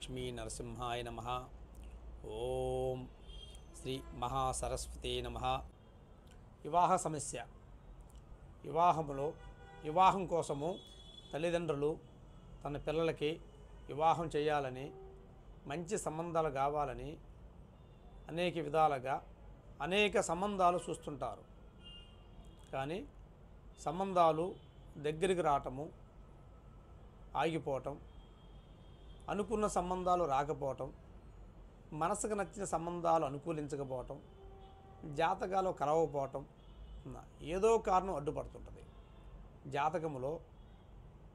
లక్ష్మీ నరసింహాయ నమ ఓం శ్రీ మహాసరస్వతి నమ వివాహ సమస్య వివాహములో వివాహం కోసము తల్లిదండ్రులు తన పిల్లలకి వివాహం చేయాలని మంచి సంబంధాలు కావాలని అనేక విధాలుగా అనేక సంబంధాలు చూస్తుంటారు కానీ సంబంధాలు దగ్గరికి రావటము ఆగిపోవటం అనుకున్న సంబంధాలు రాకపోవటం మనసుకు నచ్చిన సంబంధాలు అనుకూలించకపోవటం జాతకాలు కలవకపోవటం ఏదో కారణం అడ్డుపడుతుంటుంది జాతకములో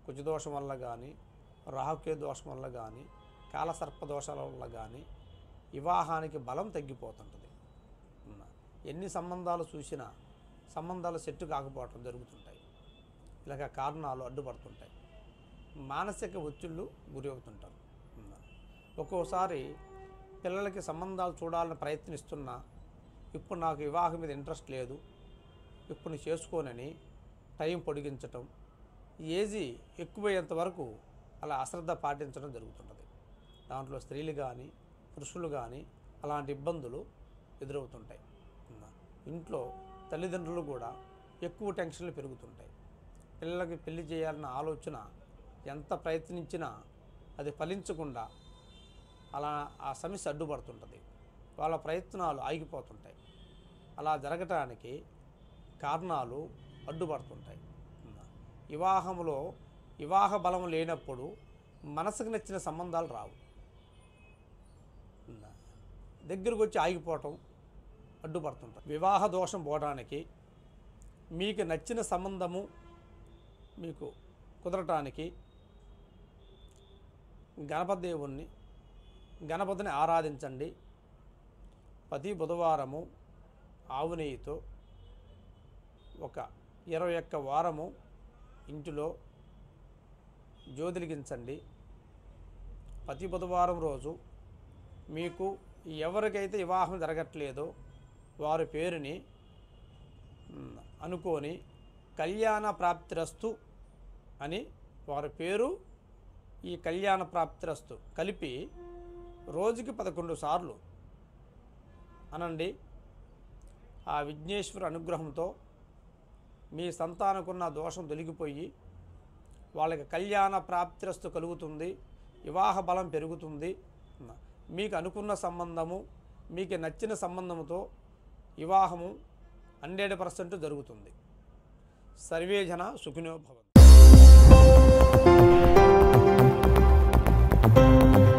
కుజదోషం వల్ల కానీ రాహుకే దోషం వల్ల కానీ కాలసర్ప దోషాల వల్ల కానీ వివాహానికి బలం తగ్గిపోతుంటుంది ఎన్ని సంబంధాలు చూసినా సంబంధాలు సెట్టు కాకపోవటం జరుగుతుంటాయి ఇలాగ కారణాలు అడ్డుపడుతుంటాయి మానసిక ఒత్తిళ్ళు గురి అవుతుంటారు ఒక్కోసారి పిల్లలకి సంబంధాలు చూడాలని ప్రయత్నిస్తున్నా ఇప్పుడు నాకు వివాహం మీద ఇంట్రెస్ట్ లేదు ఇప్పుడు చేసుకోనని టైం పొడిగించటం ఏజీ ఎక్కువయ్యేంత వరకు అలా అశ్రద్ధ పాటించడం జరుగుతుంటుంది దాంట్లో స్త్రీలు కానీ పురుషులు కానీ అలాంటి ఇబ్బందులు ఎదురవుతుంటాయి ఇంట్లో తల్లిదండ్రులు కూడా ఎక్కువ టెన్షన్లు పెరుగుతుంటాయి పిల్లలకి పెళ్లి చేయాలన్న ఆలోచన ఎంత ప్రయత్నించినా అది ఫలించకుండా అలా ఆ సమస్య అడ్డుపడుతుంటుంది వాళ్ళ ప్రయత్నాలు ఆగిపోతుంటాయి అలా జరగటానికి కారణాలు అడ్డుపడుతుంటాయి వివాహంలో వివాహ బలం లేనప్పుడు మనసుకు నచ్చిన సంబంధాలు రావు దగ్గరకు వచ్చి ఆగిపోవటం అడ్డుపడుతుంటాయి వివాహ దోషం పోవడానికి మీకు నచ్చిన సంబంధము మీకు కుదరటానికి గణపతి దేవుణ్ణి గణపతిని ఆరాధించండి ప్రతి బుధవారము ఆవు నెయ్యితో ఒక ఇరవై ఒక్క వారము ఇంటిలో జ్యోతిలిగించండి ప్రతి బుధవారం రోజు మీకు ఎవరికైతే వివాహం జరగట్లేదో వారి పేరుని అనుకొని కళ్యాణ ప్రాప్తిరస్తు అని వారి పేరు ఈ కళ్యాణ ప్రాప్తిరస్తు కలిపి రోజుకి పదకొండు సార్లు అనండి ఆ విఘ్నేశ్వర అనుగ్రహంతో మీ సంతానకున్న దోషం తొలగిపోయి వాళ్ళకి కళ్యాణ ప్రాప్తిరస్తు కలుగుతుంది వివాహ బలం పెరుగుతుంది మీకు అనుకున్న సంబంధము మీకు నచ్చిన సంబంధముతో వివాహము హండ్రెడ్ పర్సెంట్ జరుగుతుంది సర్వేజన సుఖినోభవంతు